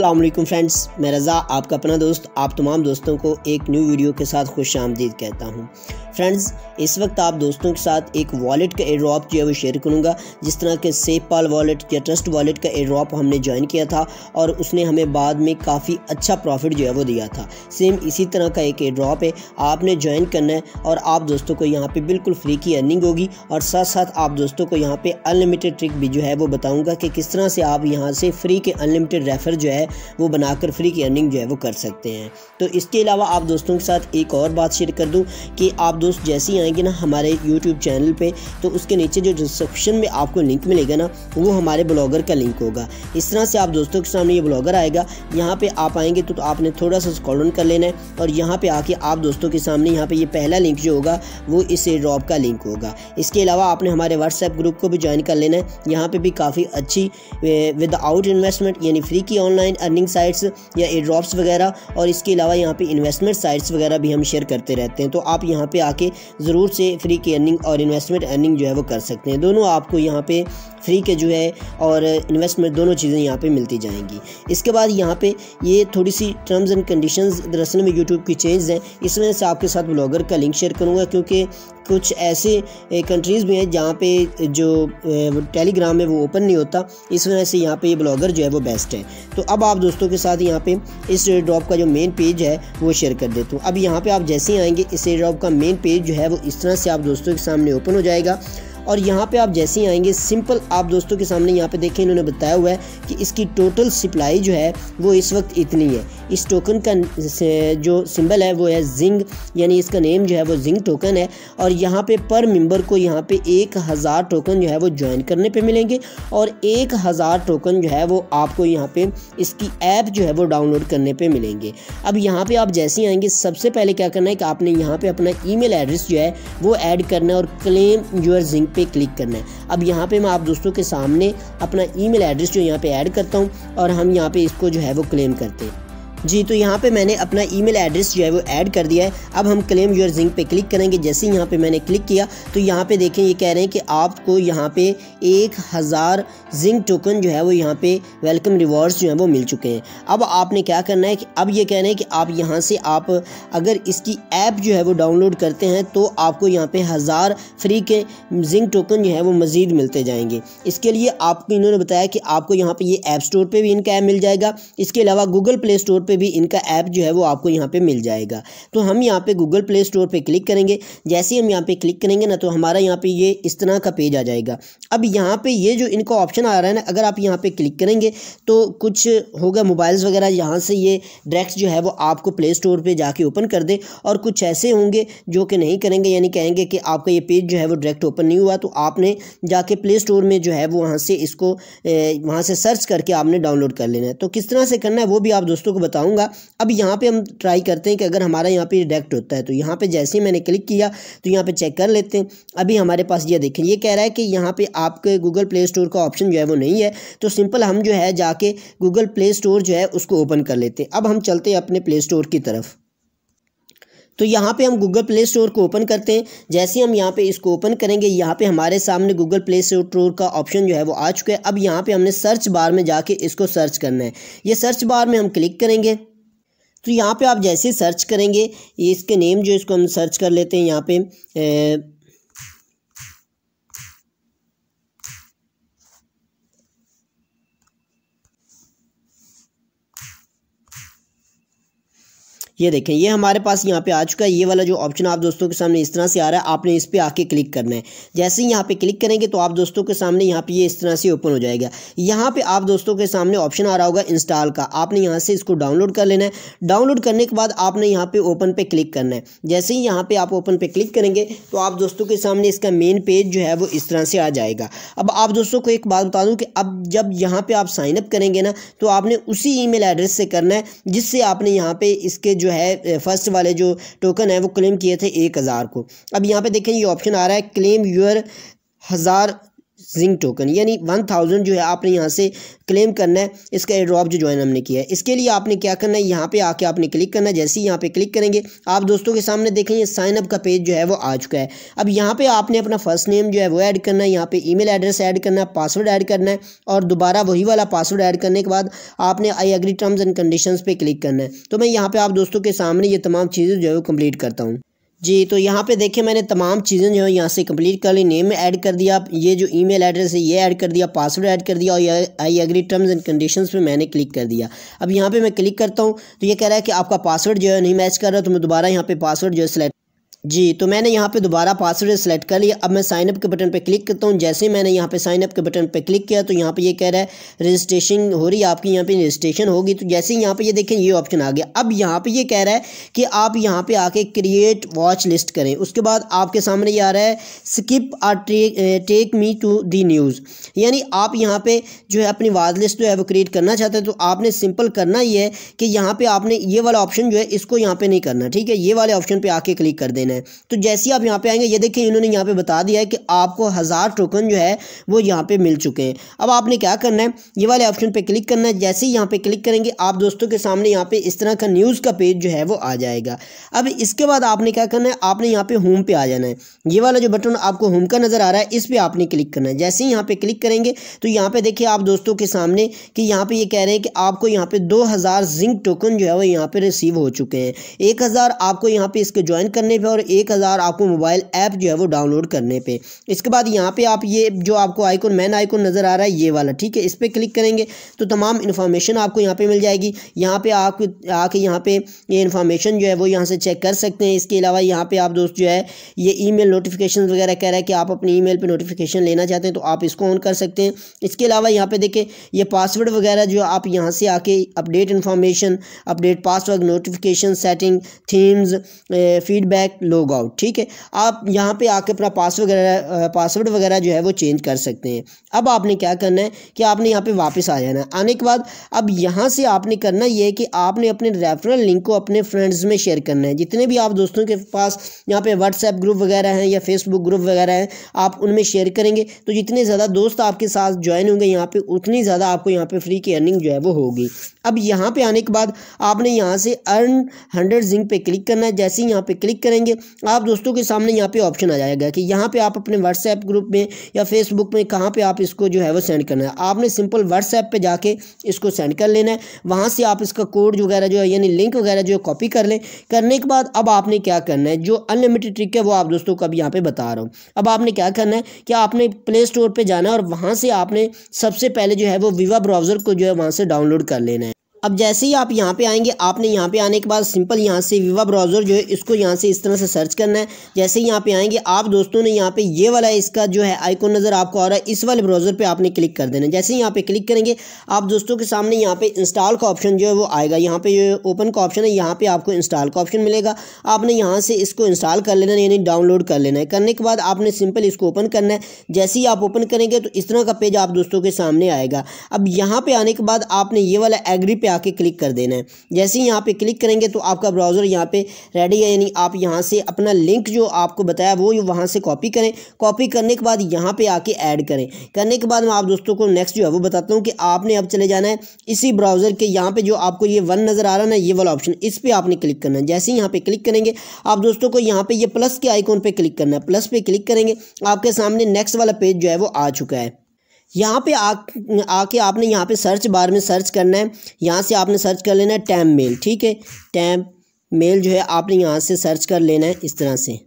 अल्लाम फ्रेंड्स मैं रज़ा आपका अपना दोस्त आप तमाम दोस्तों को एक न्यू वीडियो के साथ खुश आमदीद कहता हूँ फ्रेंड्स इस वक्त आप दोस्तों के साथ एक वॉलेट का एड्रॉप जो है वो शेयर करूँगा जिस तरह के सेफ पाल वॉलेट या ट्रस्ट वॉलेट का एड्रॉप हमने ज्वाइन किया था और उसने हमें बाद में काफ़ी अच्छा प्रॉफिट जो है वो दिया था सेम इसी तरह का एक एड्रॉप है आपने ज्वाइन करना है और आप दोस्तों को यहाँ पर बिल्कुल फ्री की अर्निंग होगी और साथ साथ आप दोस्तों को यहाँ पर अनलिमिटेड ट्रिक भी जो है वो बताऊँगा कि किस तरह से आप यहाँ से फ्री के अनलिमिटेड रेफर जो है वो बनाकर फ्री की अर्निंग जो है वो कर सकते हैं तो इसके अलावा आप दोस्तों के साथ एक और बात शेयर कर दूँ कि आप दोस्त जैसे ही आएंगे ना हमारे यूट्यूब चैनल पर तो उसके नीचे जो डिस्क्रिप्शन में आपको लिंक मिलेगा ना वो हमारे ब्लॉगर का लिंक होगा इस तरह से आप दोस्तों के सामने ये ब्लॉगर आएगा यहाँ पर आप आएंगे तो, तो, आपने थोड़ा सा स्कॉल कर लेना है और यहाँ पर आके आप दोस्तों के सामने यहाँ पर ये पहला लिंक जो होगा वो इस ड्रॉप का लिंक होगा इसके अलावा आपने हमारे व्हाट्सएप ग्रुप को भी ज्वाइन कर लेना है यहाँ पे भी काफ़ी अच्छी विदाउट इन्वेस्टमेंट यानी फ्री की ऑनलाइन अर्निंग साइट्स या एड्रॉप्स वगैरह और इसके अलावा यहाँ पे इन्वेस्टमेंट साइट्स वगैरह भी हम शेयर करते रहते हैं तो आप यहाँ पे आके ज़रूर से फ्री की अर्निंग और इन्वेस्टमेंट अर्निंग जो है वो कर सकते हैं दोनों आपको यहाँ पे फ्री के जो है और इन्वेस्टमेंट दोनों चीज़ें यहाँ पे मिलती जाएंगी इसके बाद यहाँ पे ये थोड़ी सी टर्म्स एंड कंडीशंस दरअसल में यूट्यूब की चेंज हैं इस वजह से आपके साथ ब्लॉगर का लिंक शेयर करूँगा क्योंकि कुछ ऐसे कंट्रीज़ भी हैं जहाँ पे जो टेलीग्राम है वो ओपन नहीं होता इस वजह से यहाँ पर ये ब्लॉगर जो है वो बेस्ट है तो अब अब आप दोस्तों के साथ यहाँ पे इस ड्रॉप का जो मेन पेज है वो शेयर कर देता हूँ अब यहाँ पे आप जैसे ही आएंगे इस ड्रॉप का मेन पेज जो है वो इस तरह से आप दोस्तों के सामने ओपन हो जाएगा और यहाँ पे आप जैसे ही आएंगे सिंपल आप दोस्तों के सामने यहाँ पे देखें इन्होंने बताया हुआ है कि इसकी टोटल सप्लाई जो है वो इस वक्त इतनी है इस टोकन का जो सिंबल है वो है जिंग यानी इसका नेम जो है वो जिंग टोकन है और यहाँ पे पर मेंबर को यहाँ पे एक हज़ार टोकन जो है वो ज्वाइन करने पे मिलेंगे और एक हज़ार टोकन जो है वो आपको यहाँ पे इसकी ऐप जो है वो डाउनलोड करने पे मिलेंगे अब यहाँ पे आप जैसे ही आएंगे सबसे पहले क्या करना है कि आपने यहाँ पे अपना ईमेल एड्रेस जो है वो ऐड करना है और क्लेम योर जिंक पे क्लिक करना है अब यहाँ पे मैं आप दोस्तों के सामने अपना ईमेल एड्रेस जो यहाँ पे ऐड करता हूँ और हम यहाँ पे इसको जो है वो क्लेम करते हैं जी तो यहाँ पे मैंने अपना ईमेल एड्रेस जो है वो ऐड कर दिया है अब हम क्लेम योर जिंक पे क्लिक करेंगे जैसे ही यहाँ पे मैंने क्लिक किया तो यहाँ पे देखें ये कह रहे हैं कि आपको यहाँ पे एक हज़ार जिंक टोकन जो है वो यहाँ पे वेलकम रिवॉर्ड्स जो हैं वो मिल चुके हैं अब आपने क्या करना है कि अब ये कह रहे हैं कि आप यहाँ से आप अगर इसकी ऐप जो है वो डाउनलोड करते हैं तो आपको यहाँ पर हज़ार फ्री के जिंक टोकन जो है वो मज़ीद मिलते जाएंगे इसके लिए आपको इन्होंने बताया कि आपको यहाँ पर ये ऐप स्टोर पर भी इनका ऐप मिल जाएगा इसके अलावा गूगल प्ले स्टोर पे भी इनका ऐप जो है वो आपको यहाँ पे मिल जाएगा तो हम यहाँ पे गूगल प्ले स्टोर पे क्लिक करेंगे जैसे ही हम यहाँ पे क्लिक करेंगे ना तो हमारा यहाँ पे ये इस तरह का पेज आ जाएगा अब यहाँ पे ये जो इनका ऑप्शन आ रहा है ना अगर आप यहाँ पे क्लिक करेंगे तो कुछ होगा मोबाइल्स वगैरह यहाँ से ये डायरेक्ट जो है वो आपको प्ले स्टोर पर जाके ओपन कर दे और कुछ ऐसे होंगे जो कि नहीं करेंगे यानी कहेंगे कि आपका ये पेज जो है वो डायरेक्ट ओपन नहीं हुआ तो आपने जाके प्ले स्टोर में जो है वो वहाँ से इसको वहाँ से सर्च करके आपने डाउनलोड कर लेना है तो किस तरह से करना है वो भी आप दोस्तों को बता बताऊंगा अब यहाँ पे हम ट्राई करते हैं कि अगर हमारा यहाँ पे डिडक्ट होता है तो यहाँ पे जैसे ही मैंने क्लिक किया तो यहाँ पर चेक कर लेते हैं अभी हमारे पास ये देखें ये कह रहा है कि यहाँ पे आपके गूगल प्ले स्टोर का ऑप्शन जो है वो नहीं है तो सिंपल हम जो है जाके गूगल प्ले स्टोर जो है उसको ओपन कर लेते हैं अब हम चलते हैं अपने प्ले स्टोर की तरफ तो यहाँ पे हम गूगल प्ले स्टोर को ओपन करते हैं जैसे हम यहाँ पे इसको ओपन करेंगे यहाँ पे हमारे सामने गूगल प्ले स्टोर का ऑप्शन जो है वो आ चुका है अब यहाँ पे हमने सर्च बार में जाके इसको सर्च करना है ये सर्च बार में हम क्लिक करेंगे तो यहाँ पे आप जैसे सर्च करेंगे इसके नेम जो इसको हम सर्च कर लेते हैं यहाँ पे ये देखें ये हमारे पास यहाँ पे आ चुका है ये वाला जो ऑप्शन आप दोस्तों के सामने इस तरह से आ रहा है आपने इस पर आके क्लिक करना है जैसे ही यहाँ पे क्लिक करेंगे तो आप दोस्तों के सामने यहाँ पे ये इस तरह से ओपन हो जाएगा यहाँ पे आप दोस्तों के सामने ऑप्शन आ रहा होगा इंस्टॉल का आपने यहाँ से इसको डाउनलोड कर लेना है डाउनलोड करने के बाद आपने यहाँ पे ओपन पे क्लिक करना है जैसे ही यहाँ पर आप ओपन पे क्लिक करेंगे तो आप दोस्तों के सामने इसका मेन पेज जो है वो इस तरह से आ जाएगा अब आप दोस्तों को एक बात बता दूँ कि अब जब यहाँ पर आप साइनअप करेंगे ना तो आपने उसी ई एड्रेस से करना है जिससे आपने यहाँ पर इसके जो है फर्स्ट वाले जो टोकन है वो क्लेम किए थे एक हज़ार को अब यहाँ पे देखें ये ऑप्शन आ रहा है क्लेम यूर हज़ार जिंक टोकन यानी वन थाउजेंड जो है आपने यहाँ से क्लेम करना है इसका एड्रॉप जो ज्वाइन हमने किया है इसके लिए आपने क्या करना है यहाँ पे आके आपने क्लिक करना है जैसे ही यहाँ पे क्लिक करेंगे आप दोस्तों के सामने देखेंगे साइनअप का पेज जो है वो आ चुका है अब यहाँ पे आपने अपना फर्स्ट नेम जो है वो ऐड करना है यहाँ पे ईमेल एड्रेस ऐड करना है पासवर्ड ऐड करना है और दोबारा वही वाला पासवर्ड ऐड करने के बाद आपने I agree terms and condition पर क्लिक करना है तो मैं यहाँ पर आप दोस्तों के सामने ये तमाम चीज़ें जो है वो कम्प्लीट करता हूँ जी तो यहाँ पे देखिए मैंने तमाम चीज़ें जो है यहाँ से कंप्लीट कर ली नेम ऐड कर दिया ये जो ईमेल एड्रेस है ये ऐड कर दिया पासवर्ड ऐड कर दिया और I agree terms and conditions पे मैंने क्लिक कर दिया अब यहाँ पे मैं क्लिक करता हूँ तो ये कह रहा है कि आपका पासवर्ड जो है नहीं मैच कर रहा तो मैं दोबारा यहाँ पे पासवर्ड जो है सिलेक्ट जी तो मैंने यहाँ पे दोबारा पासवर्ड सेलेक्ट कर लिया अब मैं साइनअप के बटन पे क्लिक करता हूँ जैसे मैंने यहाँ पे साइनअप के बटन पे क्लिक किया तो यहाँ पे ये यह कह रहा है रजिस्ट्रेशन हो रही है आपकी यहाँ पे रजिस्ट्रेशन होगी तो जैसे ही यहाँ पे ये यह देखें ये ऑप्शन आ गया अब यहाँ पे ये यह कह रहा है कि आप यहाँ पर आके क्रिएट वॉच लिस्ट करें उसके बाद आपके सामने ये आ रहा है skip or take me to the news यानी आप यहाँ पर जो है अपनी वाच लिस्ट जो है वो क्रिएट करना चाहते हैं तो आपने सिंपल करना ये है कि यहाँ पर आपने ये वाला ऑप्शन जो है इसको यहाँ पर नहीं करना ठीक है ये वाले ऑप्शन पर आके क्लिक कर देना देना है तो जैसे ही आप यहाँ पे आएंगे ये देखिए इन्होंने यहाँ पे बता दिया है कि आपको हज़ार टोकन जो है वो यहाँ पे मिल चुके हैं अब आपने क्या करना है ये वाले ऑप्शन पे क्लिक करना है जैसे ही यहाँ पे क्लिक करेंगे आप दोस्तों के सामने यहाँ पे इस तरह का न्यूज़ का पेज जो है वो आ जाएगा अब इसके बाद आपने क्या करना है आपने यहाँ पर होम पे आ जाना है ये वाला जो बटन आपको होम का नज़र आ रहा है इस पर आपने क्लिक करना है जैसे ही यहाँ पर क्लिक करेंगे तो यहाँ पर देखिए आप दोस्तों के सामने कि यहाँ पर ये कह रहे हैं कि आपको यहाँ पर दो हज़ार जिंक टोकन जो है वो यहाँ पर रिसीव हो चुके हैं एक आपको यहाँ पर इसके ज्वाइन करने पर और और एक हज़ार आपको मोबाइल ऐप जो है वो डाउनलोड करने पे इसके बाद यहाँ पे आप ये जो आपको आइकन मैन आइकन नज़र आ रहा है ये वाला ठीक है इस पर क्लिक करेंगे तो तमाम इन्फॉर्मेशन आपको यहाँ पे मिल जाएगी यहाँ पे आप आके यहाँ पे ये इन्फॉर्मेशन जो है वो यहाँ से चेक कर सकते हैं इसके अलावा यहाँ पर आप दोस्त जो है ये मेल नोटिफिकेशन वगैरह कह रहा है कि आप अपनी मेल पर नोटिफिकेशन लेना चाहते हैं तो आप इसको ऑन कर सकते हैं इसके अलावा यहाँ पे देखें ये पासवर्ड वगैरह जो आप यहाँ से आके update information update password notification setting themes feedback log out ठीक है आप यहाँ पे आके अपना पासवर्ड वगैरह पासवर्ड वगैरह जो है वो चेंज कर सकते हैं अब आपने क्या करना है कि आपने यहाँ पे वापस आ जाना है आने के बाद अब यहाँ से आपने करना ये है कि आपने अपने रेफरल लिंक को अपने फ्रेंड्स में शेयर करना है जितने भी आप दोस्तों के पास यहाँ पर व्हाट्सएप ग्रुप वगैरह हैं या फेसबुक ग्रुप वगैरह हैं आप उनमें शेयर करेंगे तो जितने ज़्यादा दोस्त आपके साथ ज्वाइन होंगे यहाँ पर उतनी ज़्यादा आपको यहाँ पर फ्री की अर्निंग जो है वो होगी अब यहाँ पर आने के बाद आपने यहाँ से अर्न हंड्रेड जिंक पे क्लिक करना है जैसे ही यहाँ पे क्लिक करेंगे आप दोस्तों के सामने यहाँ पे ऑप्शन आ जाएगा कि यहाँ पे आप अपने व्हाट्सएप ग्रुप में या फेसबुक में कहाँ पे आप इसको जो है वो सेंड करना है आपने सिंपल व्हाट्सएप पे जाके इसको सेंड कर लेना है वहाँ से आप इसका कोड वगैरह जो है यानी लिंक वगैरह जो है कॉपी कर लें करने के बाद अब आपने क्या करना है जो अनलिमिटेड ट्रिक है वो आप दोस्तों को अब यहाँ पर बता रहा हूँ अब आपने क्या करना है कि आपने प्ले स्टोर पर जाना है और वहाँ से आपने सबसे पहले जो है वो विवा ब्राउज़र को जो है वहाँ से डाउनलोड कर लेना है अब जैसे ही आप यहाँ पे आएंगे आपने यहाँ पे आने के बाद सिंपल यहाँ से विवा ब्राउज़र जो है इसको यहाँ से इस तरह से सर्च करना है जैसे ही यहाँ पे आएंगे आप दोस्तों ने यहाँ पे ये वाला इसका जो है आइकॉन नज़र आपको आ रहा है इस वाले ब्राउज़र पे आपने क्लिक कर देना है जैसे ही यहाँ पे क्लिक करेंगे आप दोस्तों के सामने यहाँ पर इंस्टॉल का ऑप्शन जो है वो आएगा यहाँ पे ओपन का ऑप्शन है यहाँ पर आपको इंस्टॉल का ऑप्शन मिलेगा आपने यहाँ से इसको इंस्टॉल कर लेना है यानी डाउनलोड कर लेना है करने के बाद आपने सिंपल इसको ओपन करना है जैसे ही आप ओपन करेंगे तो इस तरह का पेज आप दोस्तों के सामने आएगा अब यहाँ पर आने के बाद आपने ये वाला एग्री पे आके क्लिक कर देना है जैसे ही यहाँ पे क्लिक करेंगे तो आपका ब्राउज़र यहाँ पे रेडी है यानी आप यहाँ से अपना लिंक जो आपको बताया वो वहाँ से कॉपी करें कॉपी करने के बाद यहाँ पे आके ऐड करें करने के बाद मैं आप दोस्तों को नेक्स्ट जो है वो बताता हूँ कि आपने अब चले जाना है इसी ब्राउज़र के यहाँ पर जो आपको ये वन नज़र आ रहा है ना ये वाला ऑप्शन इस पर आपने क्लिक करना है जैसे ही यहाँ पर क्लिक करेंगे आप दोस्तों को यहाँ पर ये प्लस के आइकॉन पर क्लिक करना है प्लस पर क्लिक करेंगे आपके सामने नेक्स्ट वाला पेज जो है वो आ चुका है यहाँ पे आ आके आपने यहाँ पे सर्च बार में सर्च करना है यहाँ से आपने सर्च कर लेना है टैम मेल ठीक है टैम मेल जो है आपने यहाँ से सर्च कर लेना है इस तरह से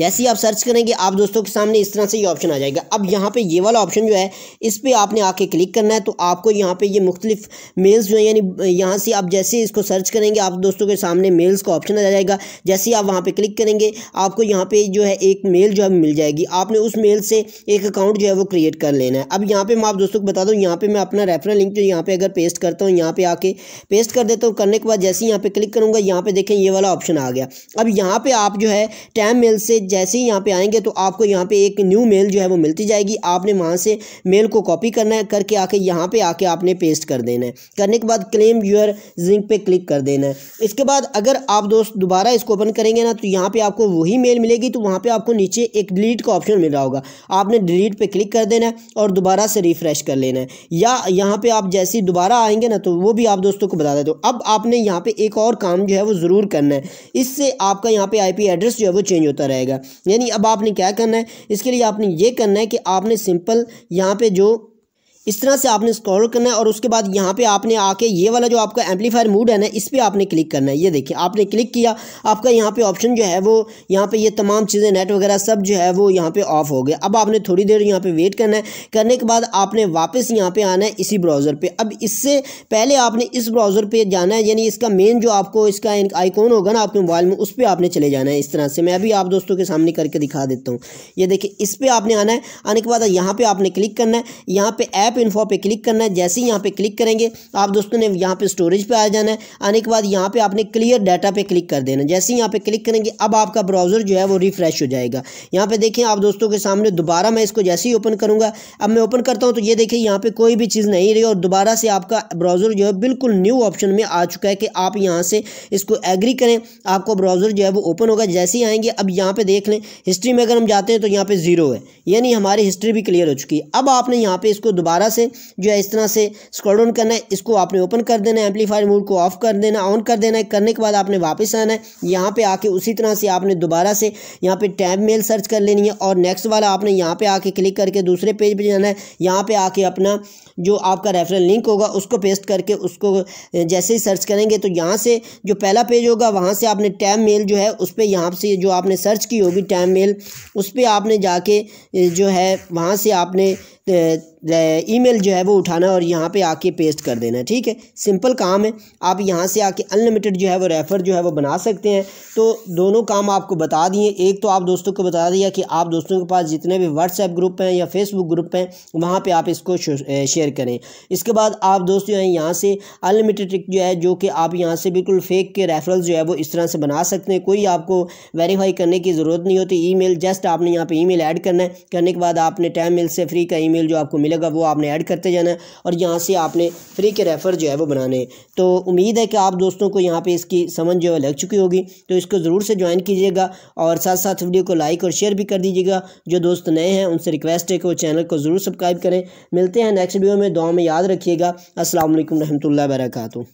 जैसे ही आप सर्च करेंगे आप दोस्तों के सामने इस तरह से ये ऑप्शन आ जाएगा अब यहाँ पे ये वाला ऑप्शन जो है इस पर आपने आके क्लिक करना है तो आपको यहाँ पे ये मुख्तलिफ मेल्स जो है यानी यहाँ से आप जैसे इसको सर्च करेंगे आप दोस्तों के सामने मेल्स का ऑप्शन आ जाएगा जैसे ही आप वहाँ पर क्लिक करेंगे आपको यहाँ पर जो है एक मेल जो है मिल जाएगी आपने उस मेल से एक अकाउंट जो है वो क्रिएट कर लेना है अब यहाँ पर मैं आप दोस्तों को बता दूँ यहाँ पर मैं अपना रेफरल लिंक जो यहाँ पर अगर पेस्ट करता हूँ यहाँ पर आके पेस्ट कर देता हूँ करने के बाद जैसे ही यहाँ पर क्लिक करूँगा यहाँ पर देखें ये वाला ऑप्शन आ गया अब यहाँ पर आप जो है टैम मेल से जैसे ही यहाँ पे आएंगे तो आपको यहाँ पे एक न्यू मेल जो है वो मिलती जाएगी आपने वहाँ से मेल को कॉपी करना है करके आके यहाँ पे आके आपने पेस्ट कर देना है करने के बाद क्लेम यूर जिंक पे क्लिक कर देना है इसके बाद अगर आप दोस्त दोबारा इसको ओपन करेंगे ना तो यहाँ पर आपको वही मेल मिलेगी तो वहाँ पर आपको नीचे एक डिलीट का ऑप्शन मिल रहा होगा आपने डिलीट पर क्लिक कर देना है और दोबारा से रिफ्रेश कर लेना है या यहाँ पर आप जैसे ही दोबारा आएंगे ना तो वो भी आप दोस्तों को बता देते हो अब आपने यहाँ पर एक और काम जो है वो ज़रूर करना है इससे आपका यहाँ पे आईपी एड्रेस जो है वो चेंज होता रहेगा जाएगा यानी अब आपने क्या करना है इसके लिए आपने ये करना है कि आपने सिंपल यहाँ पे जो इस तरह से आपने स्क्रॉल करना है और उसके बाद यहाँ पे आपने आके ये वाला जो आपका एम्पलीफायर मूड है ना इस पर आपने क्लिक करना है ये देखिए आपने क्लिक किया आपका यहाँ पे ऑप्शन जो है वो यहाँ पे ये तमाम चीज़ें नेट वगैरह सब जो है वो यहाँ पे ऑफ हो गए अब आपने थोड़ी देर यहाँ पे वेट करना है करने के बाद आपने वापस यहाँ पर आना है इसी ब्राउज़र पर अब इससे पहले आपने इस ब्राउज़र पर जाना है यानी इसका मेन जो आपको इसका आइकॉन होगा ना आपके मोबाइल में उस पर आपने चले जाना है इस तरह से मैं अभी आप दोस्तों के सामने करके दिखा देता हूँ ये देखिए इस पर आपने आना है आने के बाद यहाँ पर आपने क्लिक करना है यहाँ पर ऐप ऐप इन्फो पे क्लिक करना है जैसे ही यहाँ पे क्लिक करेंगे आप दोस्तों ने यहाँ पे स्टोरेज पे आ जाना है आने के बाद यहाँ पे आपने क्लियर डाटा पे क्लिक कर देना जैसे ही यहाँ पे क्लिक करेंगे अब आपका ब्राउज़र जो है वो रिफ्रेश हो जाएगा यहाँ पे देखें आप दोस्तों के सामने दोबारा मैं इसको जैसे ही ओपन करूँगा अब मैं ओपन करता हूँ तो ये देखिए यहाँ पर कोई भी चीज़ नहीं रही और दोबारा से आपका ब्राउज़र जो है बिल्कुल न्यू ऑप्शन में आ चुका है कि आप यहाँ से इसको एग्री करें आपको ब्राउज़र जो है वो ओपन होगा जैसे ही आएंगे अब यहाँ पर देख लें हिस्ट्री में अगर हम जाते हैं तो यहाँ पर ज़ीरो है यानी हमारी हिस्ट्री भी क्लियर हो चुकी है अब आपने यहाँ पर इसको दोबारा दोबारा से जो है इस तरह से स्क्रॉल डाउन करना है इसको आपने ओपन कर देना है एम्पलीफायर मोड को ऑफ कर देना ऑन कर देना है करने के बाद आपने वापस आना है यहाँ पे आके उसी तरह से आपने दोबारा से यहाँ पे टैब मेल सर्च कर लेनी है और नेक्स्ट वाला आपने यहाँ पे आके क्लिक करके दूसरे पेज पे जाना है यहाँ पर आके अपना जो आपका रेफरल लिंक होगा उसको पेस्ट करके उसको जैसे ही सर्च करेंगे तो यहाँ से जो पहला पेज होगा वहाँ से आपने टैम मेल जो है उस पर यहाँ से जो आपने सर्च की होगी टैम मेल उस पर आपने जाके जो है वहाँ से आपने ईमेल जो है वो उठाना और यहाँ पे आके पेस्ट कर देना ठीक है सिंपल काम है आप यहाँ से आके अनलिमिटेड जो है वो रेफ़र जो है वो बना सकते हैं तो दोनों काम आपको बता दिए एक तो आप दोस्तों को बता दिया कि आप दोस्तों के पास जितने भी व्हाट्सएप ग्रुप हैं या फेसबुक ग्रुप हैं वहाँ पर आप इसको शेयर करें इसके बाद आप दोस्त जो है यहाँ से अनलिमिटेड जो है जो कि आप यहाँ से बिल्कुल फेक के रेफरल जो है वो इस तरह से बना सकते हैं कोई आपको वेरीफाई करने की ज़रूरत नहीं होती ई जस्ट आपने यहाँ पर ई ऐड करना है करने के बाद आपने टाइम मिल से फ्री का ई जो आपको मिलेगा वो आपने ऐड करते जाना है और यहाँ से आपने फ्री के रेफ़र जो है वो बनाने हैं तो उम्मीद है कि आप दोस्तों को यहाँ पे इसकी समझ जो है लग चुकी होगी तो इसको ज़रूर से ज्वाइन कीजिएगा और साथ साथ वीडियो को लाइक और शेयर भी कर दीजिएगा जो दोस्त नए हैं उनसे रिक्वेस्ट है कि वो चैनल को ज़रूर सब्सक्राइब करें मिलते हैं नेक्स्ट वीडियो में दुआ में याद रखिएगा असल वरहमल वर्का